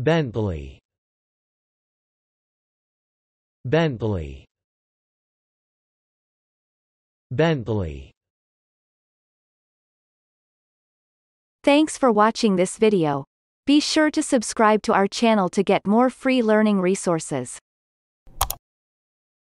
Bentley Bentley Bentley Thanks for watching this video. Be sure to subscribe to our channel to get more free learning resources.